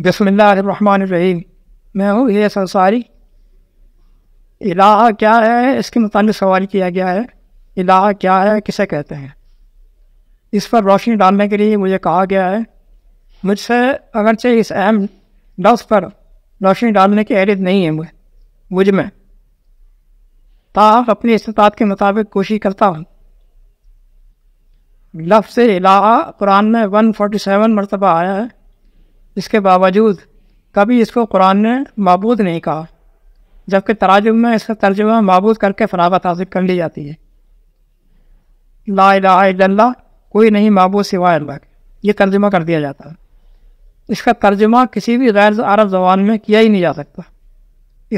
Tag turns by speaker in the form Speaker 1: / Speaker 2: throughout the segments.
Speaker 1: बसमीम मैं हूँ ये संसारी इलाह क्या है इसके मुताबिक सवाल किया गया है इलाह क्या है किसे कहते हैं इस पर रोशनी डालने के लिए मुझे कहा गया है मुझसे अगरचे इस अहम लफ्स पर रोशनी डालने की एहरियत नहीं है मुझे मुझ में ताप अपनी इस्तात के मुताबिक कोशिश करता हूँ लफ्स इलाह कुरान में वन फोटी सेवन मरतबा आया है इसके बावजूद कभी इसको कुरान ने मबूद नहीं कहा जबकि तराजुम में इसका तर्जुमा मबूद करके फरावत हासिल कर ली जाती है ला इला कोई नहीं मबूद सिवाय अल्लाह के ये तर्जुमा कर दिया जाता है इसका तर्जुमा किसी भी गैर अरब जबान में किया ही नहीं जा सकता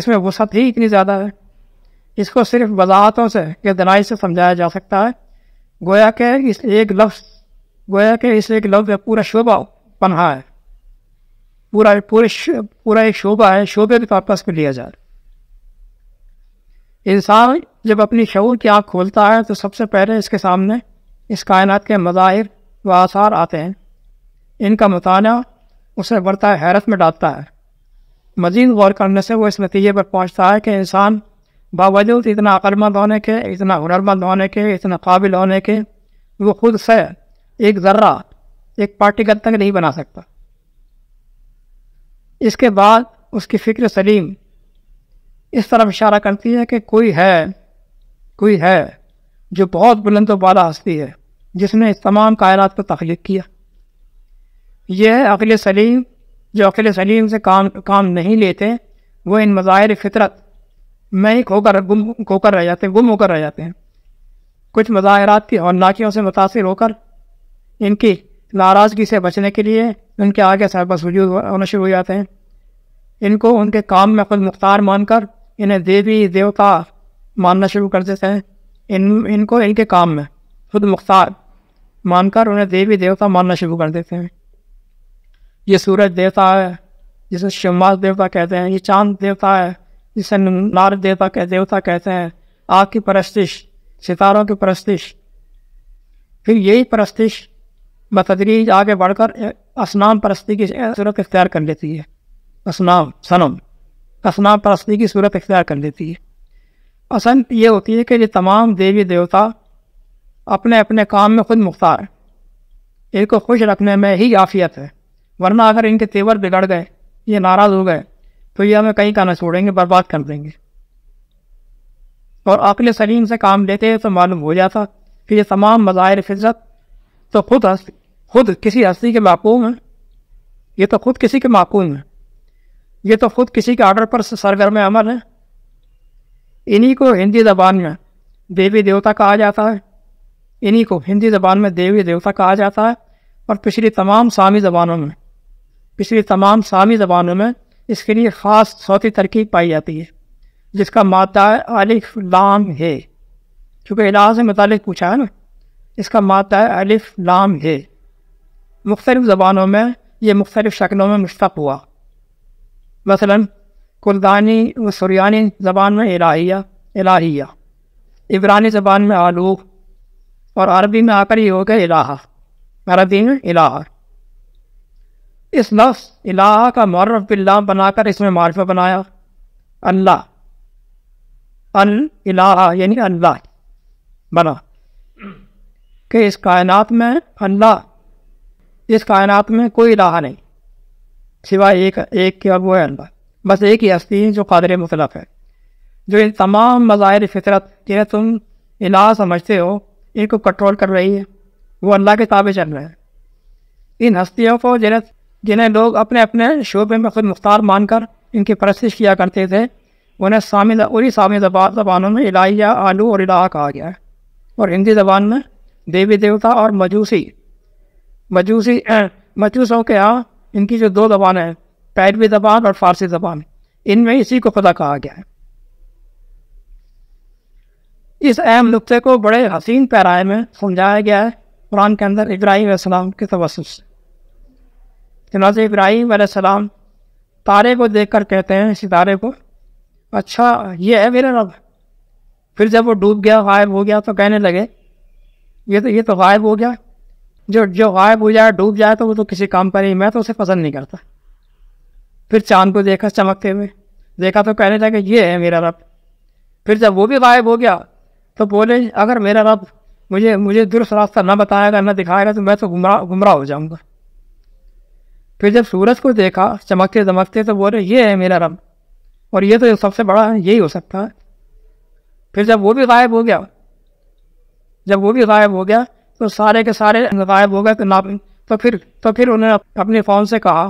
Speaker 1: इसमें वसत ही इतनी ज़्यादा है इसको सिर्फ वजाहतों से या दनाई से समझाया जा सकता है गोया के इस एक लफ्ज़ गोया के इस एक लफ्ज़ में पूरा शोभा पन्हा है पूरा पूरे पूरा एक शोबा है शोबे को तो आपस में लिया जा रहा इंसान जब अपनी शूर की आँख खोलता है तो सबसे पहले इसके सामने इस कायनात के मज़ाहिर व आसार आते हैं इनका मताना उसे बढ़ता हैरत में डालता है मज़ीद गौर करने से वो इस नतीजे पर पहुँचता है कि इंसान बावजूद इतना अकलमंद होने के इतना हुनरमंद होने के इतना काबिल होने के वो खुद से एक ज़र्रा एक पार्टिकल तक नहीं बना सकता इसके बाद उसकी फ़िक्र सलीम इस तरफ इशारा करती है कि कोई है कोई है जो बहुत बुलंद वाला हस्ती है जिसने इस तमाम कायनात को तख्लीक किया यह है अकिल सलीम जो अकिल सलीम से काम काम नहीं लेते वो इन मज़ाहिर फितरत में ही खोकर गुम खोकर रह जाते हैं गुम होकर रह जाते हैं कुछ मज़ाहरात की और नाकियों से मुतासर होकर इनकी नाराज़गी से बचने के लिए उनके आगे सरबस वजूद होना शुरू हो जाते हैं इनको उनके काम में खुद मुख्तार मानकर इन्हें देवी देवता मानना शुरू कर देते हैं इन इनको इनके काम में खुद मुख्तार मानकर उन्हें देवी देवता मानना शुरू कर देते हैं ये सूरज देवता है जिसे शिवमास देवता कहते हैं ये चांद देवता है जिसे नार देवता कह देवता कहते हैं आग की परस्तिश सितारों की परस्तिश फिर यही परस्तिश बतदरीज आगे बढ़कर असनाम परस्ती की सूरत इख्तियार कर लेती है असनाम सनम असनाम परस्ती की सूरत इख्तियार कर लेती है असन ये होती है कि ये तमाम देवी देवता अपने अपने काम में खुद मुख्तार इनको खुश रखने में ही आफियत है वरना अगर इनके तेवर बिगड़ गए ये नाराज़ हो गए तो ये हमें कहीं का ना छोड़ेंगे बर्बाद कर देंगे और अकल सलीम से काम लेते हैं तो मालूम हो जाता कि ये तमाम मज़ाहिर फिजरत तो खुद हस्ती खुद किसी हस्ती के माकूम हैं ये तो खुद किसी के माकूम हैं ये तो खुद किसी के आर्डर पर सरगर्म अमल है इन्हीं को हिंदी ज़बान में देवी देवता कहा जाता है इन्हीं को हिंदी ज़बान में देवी देवता कहा जाता है और पिछली तमाम सामी ज़बानों में पिछली तमाम सामी ज़बानों में इसके लिए ख़ास सौती तरकीब पाई जाती है जिसका मादा अलिफ लाम है क्योंकि इलाज से मतलब पूछा है ना इसका मादा अलिफ लाम है मुख्तलिफ़ ज़बानों में ये मुख्तलिफ़ शक्लों में मुश्तक हुआ मसला कुर्दानी व सुरियानी ज़बान में इलाहिया इलाहिया इब्रानी ज़बान में आलू और अरबी में आकर ये हो गया इलाहा अरबी में इलाहा इस लफ्स इलाहा का मरफ बिल्लाम बनाकर इसमें मारफा बनाया अल्लाह अल इलाहा यानी अल्लाह बना कि इस कायनात में अल्लाह इस कायनात में कोई रहा नहीं सिवाय एक एक के अब वो है अल्लाह बस एक ही हस्ती है जो कादर मुतलफ़ है जो इन तमाम मज़ाहिर फितरत जिन्हें तुम इला समझते हो इनको कंट्रोल कर रही है वो अल्लाह के ताबे चल रहे हैं इन हस्तियों को जिन्हें जिन्हें लोग अपने अपने शोबे में खुद मुख्तार मानकर इनकी परस्तिश किया करते थे उन्हें सामी उन्हीं सामी जबान जबानों में इलाहिया आलू और इलाहा कहा गया है और हिंदी जबान में देवी देवता और मजूसी मजूसी मजूसों के यहाँ इनकी जो दो जबान हैं पैरवी जबान और फारसी जबान इनमें इसी को खुदा कहा गया है इस अहम नुक़े को बड़े हसीन पैराए में समझाया गया है कुरान के अंदर इब्राहिम सलाम के तवसुस से जनाज इब्राहिम सलाम तारे को देख कर कहते हैं सितारे को अच्छा ये है मेरा रब फिर जब वो डूब गया गायब हो गया तो कहने लगे ये तो ये तो गायब हो गया जो जो गायब हो जाए डूब जाए तो वो तो किसी काम का नहीं मैं तो उसे पसंद नहीं करता फिर चांद को देखा चमकते हुए देखा तो कहने लगे ये है मेरा रब फिर जब वो भी गायब हो गया तो बोले अगर मेरा रब मुझे मुझे दुरुस्त रास्ता ना बताएगा ना दिखाएगा तो मैं तो गुमराह गुमराह हो जाऊंगा फिर जब सूरज को देखा चमकते चमकते तो बोले ये है मेरा रब और ये तो सबसे बड़ा यही हो सकता है फिर जब वो भी गायब हो गया जब वो भी गायब हो गया तो सारे के सारे गायब हो गए तो ना तो फिर तो फिर उन्होंने अपने फ़ोन से कहा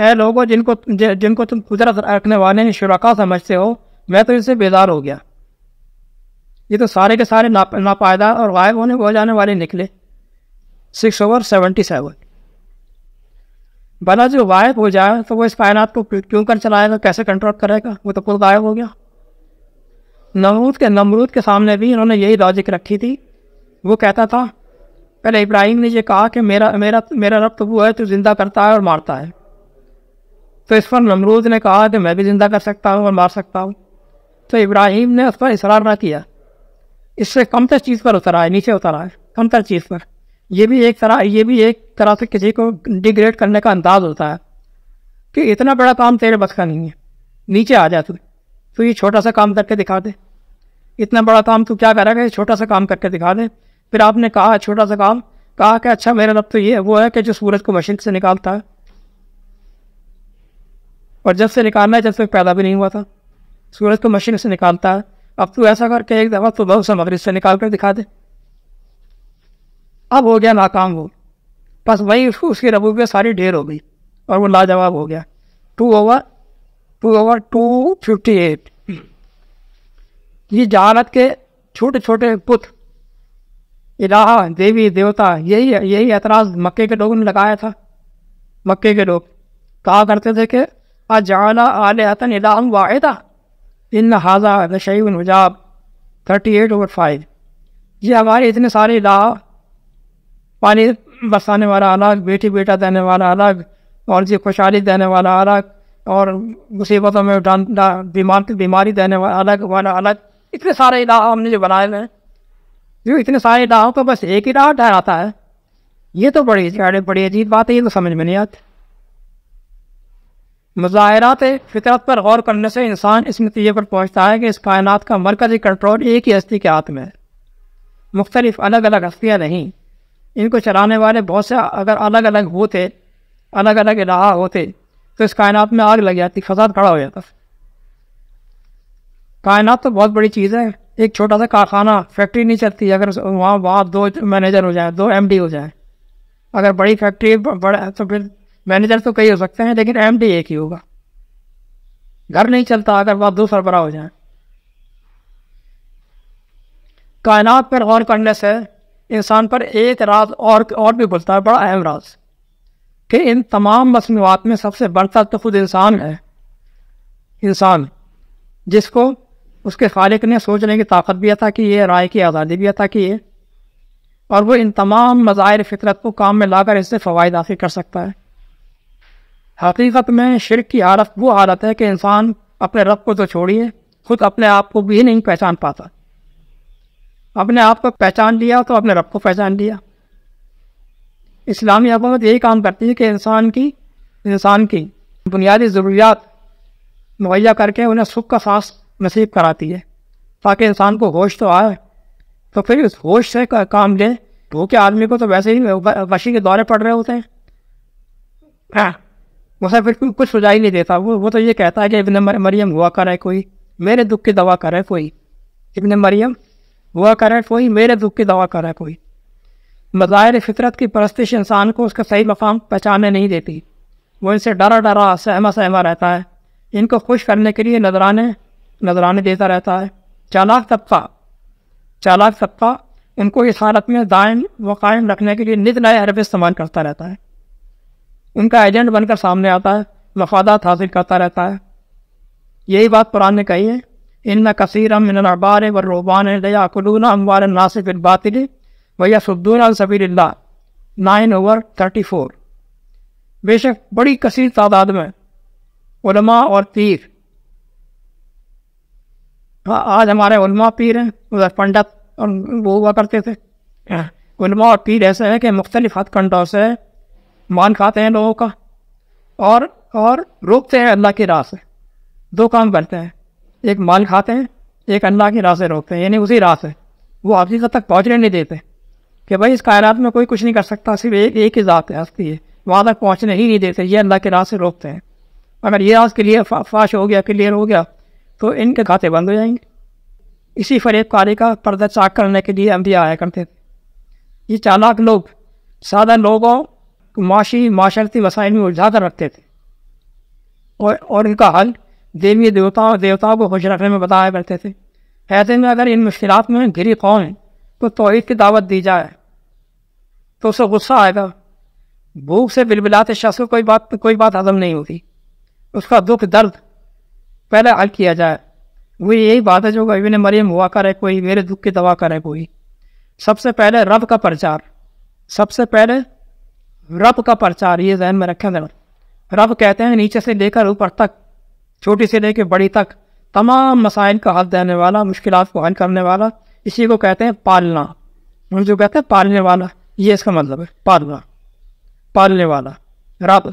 Speaker 1: है लोगों जिनको ज, जिनको तुम कुदरत रखने वाले शुरा समझते हो मैं तो इससे बेजार हो गया ये तो सारे के सारे ना नापायदा और गायब होने हो जाने वाले निकले सिक्स ओवर सेवेंटी सेवन भला जो गायब हो जाए तो वो इस कायनात को क्यों कर चलाएगा कैसे कंट्रोल करेगा वो तो खुद गायब हो गया नमरूद के नमरूद के सामने भी इन्होंने यही लॉजिक रखी थी वो कहता था पहले इब्राहिम ने ये कहा कि मेरा मेरा मेरा रब तो वो है तो ज़िंदा करता है और मारता है तो इस पर नमरूद ने कहा कि मैं भी ज़िंदा कर सकता हूँ और मार सकता हूँ तो इब्राहिम ने उस पर इसरार ना किया इससे कमतर चीज़ पर उतरा है नीचे उतरा है कमतर चीज़ पर यह भी एक तरह ये भी एक तरह से किसी को डिग्रेड करने का अंदाज होता है कि इतना बड़ा काम तेरे बस का नहीं है नीचे आ जा तू तो ये छोटा सा काम करके दिखा दे इतना बड़ा काम तू क्या करेगा ये छोटा सा काम करके दिखा दे फिर आपने कहा छोटा सा काम कहा कि अच्छा मेरा रब मतलब तो ये है वो है कि जो सूरज को मशीन से निकालता है और जब से निकालना है जब से पैदा भी नहीं हुआ था सूरज को मशीन से निकालता है अब तू ऐसा करके एक दफ़ा तो बहुत सा से निकाल कर दिखा दे अब हो गया नाकाम वो बस वही उसको उसकी रबू पे सारी ढेर हो गई और वो लाजवाब हो गया two over two over two fifty eight ये जानत के छोटे छोटे पुत्र इलाहा देवी देवता यही यही एतराज़ मक्के के लोगों ने लगाया था मक्के के लोग कहा करते थे कि अजाला आल हतन इलाम वाहिदा इन हाजा नशैन हजाब थर्टी एट ओवर फाइव ये हमारे इतने सारे इलाह पानी बसाने वाला अलग बेटी बेटा देने वाला अलग और जी खुशहाली देने वाला अलग और मुसीबतों में बीमार बीमारी देने वाला अलग वाला अलग इतने सारे इलाह हमने जो बनाए हैं जो इतने सारे राहों पर बस एक ही राह ठहराता है ये तो बड़ी अरे बड़ी अजीब बात है ये तो समझ में नहीं आती मुजाहरात फितरत पर गौर करने से इंसान इस नतीजे पर पहुँचता है कि इस कायनात का मरकज़ी कंट्रोल एक ही हस्ती के हाथ में है मुख्तलिफ अलग अलग हस्तियाँ नहीं इनको चलाने वाले बहुत से अगर अलग अलग होते अलग अलग इलाहा होते तो इस कायनात में आग लग जाती फसाद खड़ा हो जाता कायनात तो बहुत बड़ी चीज़ है एक छोटा सा कारखाना फैक्ट्री नहीं चलती अगर वहाँ वहाँ दो मैनेजर हो जाए दो एम हो जाए अगर बड़ी फैक्ट्री बड़ा तो फिर मैनेजर तो कई हो सकते हैं लेकिन एम एक ही होगा घर नहीं चलता अगर वहाँ दो सरबरा हो जाए कायनात पर गौर करने से इंसान पर एक राज और और भी बोलता है बड़ा अहम राज कि इन तमाम मसनूआत में सबसे बढ़ता तो खुद इंसान है इंसान जिसको उसके खालिक ने सोचने की ताकत भी अता की है राय की आज़ादी भी अता की है और वह इन तमाम मज़ाहिर फितरत को काम में लाकर इससे फ़वाद हासिल कर सकता है हकीकत में शिरक की हालत वो हालत है कि इंसान अपने रब को तो छोड़िए खुद अपने आप को भी नहीं पहचान पाता अपने आप को पहचान लिया तो अपने रब को पहचान लिया इस्लामी हकूमत यही काम करती है कि इंसान की इंसान की बुनियादी ज़रूरियात मुहैया करके उन्हें सुख का सांस नसीब कराती है ताकि इंसान को होश तो आए तो फिर उस होश से का, काम लें भूखे आदमी को तो वैसे ही वशी के दौरे पड़ रहे होते हैं हाँ वैसे फिर कुछ सुझाई नहीं देता वो वो तो ये कहता है कि इबन मरियम हुआ करे कोई मेरे दुख की दवा करे कोई इबन मरियम हुआ करे कोई मेरे दुख की दवा करे कोई मज़ाहिर फितरत की परस्तिश इंसान को उसका सही मकाम पहचानने नहीं देती वो इनसे डरा डरा सहमा सहमा रहता है इनको खुश करने के लिए नजराने नजराने देता रहता है चालाक तबका चालाक तबका उनको इस हालत में दायम व कायम रखने के लिए नित नए हरफ इस्तेमाल करता रहता है उनका एजेंट बनकर सामने आता है वफादात हासिल करता रहता है यही बात कुरान ने कही है इन कसीर मिनबार व रोबान याकुलून अमवार नासिफ बातिल भैया सुद्दून अलसबील्ला नाइन ओवर थर्टी फोर बेशक बड़ी कसीर तादाद में और तीर आज हमारे उलमा पीर हैं उधर पंडित और वो हुआ करते थे हाँ। उलमा और पीर ऐसे हैं कि मुख्तलिफ हथकंडों से मान खाते हैं लोगों का और और रोकते हैं अल्लाह की राह से दो काम करते हैं एक माल खाते हैं एक अल्लाह की राह से रोकते हैं यानी उसी राह से वो आपकी तक पहुँचने नहीं देते कि भाई इस कायनात में कोई कुछ नहीं कर सकता सिर्फ एक एक ही ज़ात है हस्ती है वहाँ तक पहुँचने ही नहीं देते ये अल्लाह के राह से रोकते हैं अगर ये आज क्लियर फाश हो गया क्लियर हो गया तो इनके खाते बंद हो जाएंगे इसी फरेब का पर्दा चाक करने के लिए अम्बिया आया करते थे ये चालाक लोग सादा लोगों को माशी माशरती वसाइल में उलझा कर रखते थे और और इनका हल देवी देवताओं और देवताओं को खुश रखने में बताया करते थे ऐसे में अगर इन मुश्किल में घिरी कौन तो तोहद की दावत दी जाए तो उसे गुस्सा आएगा भूख से बिलबिलाते शख्स को कोई बात कोई बात हजम नहीं होती उसका दुख दर्द पहले हल किया जाए वो यही बात है जो इबिन मरियम हुआ करे कोई मेरे दुख की दवा करे कोई सबसे पहले रब का प्रचार सबसे पहले रब का प्रचार ये जहन में रखें जरा रब कहते हैं नीचे से लेकर ऊपर तक छोटी से लेकर बड़ी तक तमाम मसाइल का हल देने वाला मुश्किल को हल करने वाला इसी को कहते हैं पालना उन जो कहते हैं पालने वाला ये इसका मतलब है पालना पालने वाला रब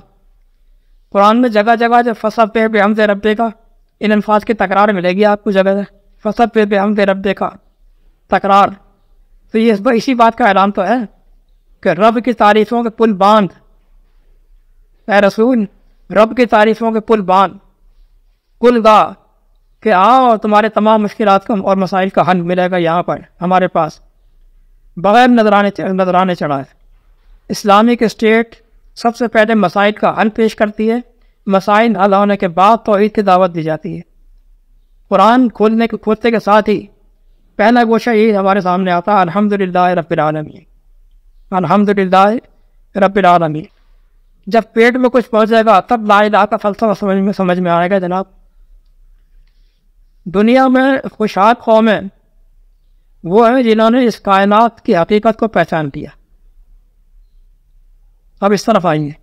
Speaker 1: कुरान में जगह जगह जब फसल पे हमसे रब का इन अल्फाज की तकरार मिलेगी आपको जगह से फसल पे पे हम पे रब देखा तकरार तो ये इसी बात का ऐलान तो है कि रब की तारीफ़ों के पुल बांध ए रसूल रब की तारीफ़ों के पुल बांध कुल गा कि आओ तुम्हारे तमाम मुश्किल का और मसाइल का हल मिलेगा यहाँ पर हमारे पास बग़ैर नजराने नजराने चढ़ाए इस्लामिक स्टेट सबसे पहले मसाइल का हल पेश करती है मसाइल हल होने के बाद तो ईद की दावत दी जाती है कुरान खोलने के खोलते के साथ ही पहला गोशा ईद हमारे सामने आता है अलहमदिल्ला रबालमी अलहमदिल्ला रबालमी जब पेट में कुछ पहुँच जाएगा तब ला इला का फलसफा समझ में समझ में आएगा जनाब दुनिया में खुशहाल कौमें वो हैं जिन्होंने इस कायनात की हकीकत को पहचान लिया अब इस तरफ आइए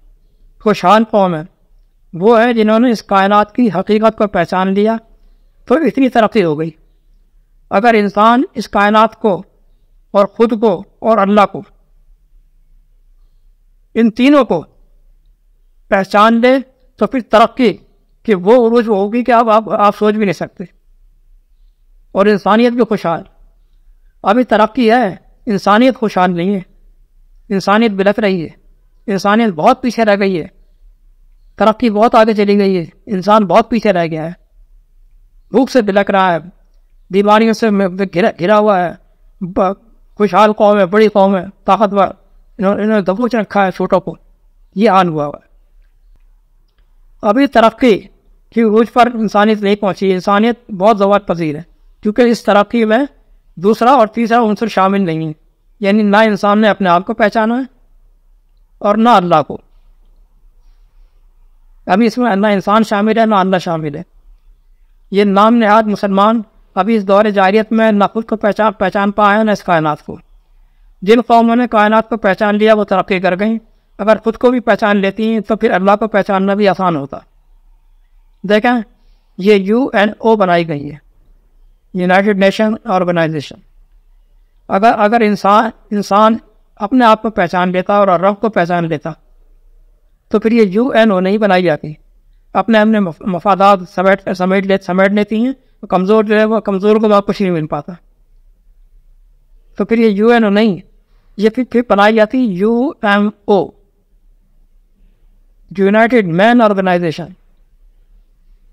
Speaker 1: खुशहाल कौम है वो है जिन्होंने इस कायनात की हकीकत को पहचान लिया तो इतनी तरक्की हो गई अगर इंसान इस कायनात को और ख़ुद को और अल्लाह को इन तीनों को पहचान ले तो फिर तरक्की कि वो उर्ज होगी कि आप, आप आप सोच भी नहीं सकते और इंसानियत भी खुशहाल अभी तरक्की है इंसानियत खुशहाल नहीं है इंसानियत बिलक रही है इंसानियत बहुत पीछे रह गई है तरक्की बहुत आगे चली गई है इंसान बहुत पीछे रह गया है भूख से बिलक रहा है बीमारियों से घिरा घिरा हुआ है खुशहाल कौम है बड़ी कौम है ताकतवर इन्होंने दबोच रखा है छोटों को ये आन हुआ हुआ है अभी तरक्की की रूज पर इंसानियत नहीं पहुंची इंसानियत बहुत ज़वाब पसीर है क्योंकि इस तरक्की में दूसरा और तीसरा उनसे शामिल नहीं है यानी ना इंसान ने अपने आप को पहचाना है और ना अल्लाह को अभी इसमें ना इंसान शामिल है ना अल्लाह शामिल है ये नाम नहाद मुसलमान अभी इस दौर जारियत में ना खुद को पहचान पहचान पाए ना इस कायनात को जिन कौमों ने कायनात को पहचान लिया वो तरक्की कर गई अगर खुद को भी पहचान लेती हैं तो फिर अल्लाह को पहचानना भी आसान होता देखें ये यू एन ओ बनाई गई है यूनाइटेड नेशन ऑर्गेनाइजेशन अगर अगर इंसान इंसान अपने आप को पहचान लेता और रब को पहचान लेता तो फिर ये यू एन ओ नहीं बनाई जाती अपने हमने मफादात समेट समेट ले समेट लेती हैं तो कमज़ोर जो है वो कमज़ोर को आप कुछ नहीं मिल पाता तो फिर ये यू एन ओ नहीं ये फिर फिर बनाई जाती U M O united man organisation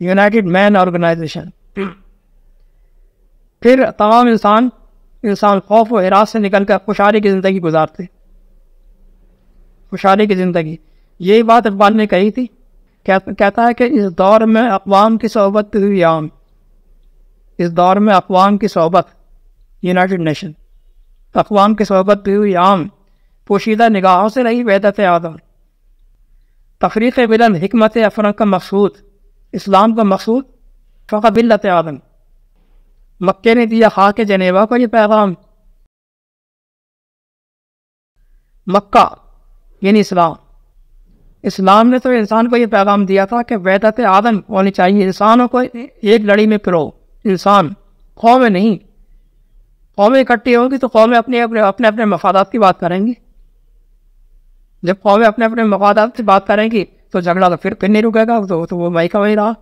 Speaker 1: united man organisation फिर तमाम इंसान इंसान खौफ व हिरास से निकल कर खुशहाली की ज़िंदगी गुजारते खुशहाली की ज़िंदगी यही बात अकबाल ने कही थी कहता है कि इस दौर में अकवाम की सोबत हुई आम इस दौर में अकवाम की सोबत यूनाइटेड नेशन अकवाम की सोबत हुई आम पोशीदा निगाहों से रही वेदत आदम तफरीक बिलन हमत अफरन का मकसूद इस्लाम का मकसूद फ़क़ा आदम मक्के ने दिया खा के जनेवा को यह पैगाम मक्का यानी इस्लाम इस्लाम ने तो इंसान को ये पैगाम दिया था कि वैदत आदम होनी चाहिए इंसानों को एक लड़ी में पिरो इंसान कौमें नहीं कौमें इकट्ठी होंगी तो कौमें अपने अपने अपने अपने मफादात की बात करेंगी जब कौमें अपने अपने मफादात की बात करेंगी तो झगड़ा तो फिर फिर नहीं रुकेगा तो, तो वो वही का वही रहा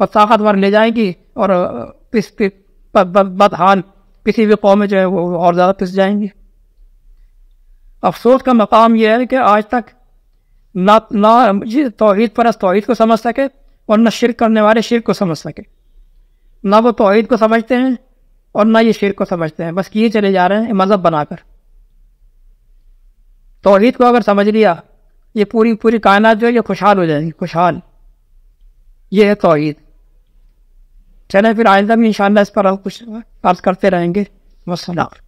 Speaker 1: और ताकतवर ले जाएंगी और पिस बदहाल किसी भी कौमें जो है वो और ज़्यादा पिस जाएंगी अफसोस का मकाम यह है कि आज तक ना ना जी तोहहीद परस तोहहीद को समझ सके और न शिरक करने वाले शिरक को समझ सके ना वो तोहहीद को समझते हैं और ना ये शिरक को समझते हैं बस किए चले जा रहे हैं मज़हब बनाकर तोहहीद को अगर समझ लिया ये पूरी पूरी कायनात जो है ये खुशहाल हो जाएगी खुशहाल ये है तोहहीद चले फिर आइंदा भी इन इस पर कुछ अर्ज़ करते रहेंगे वसला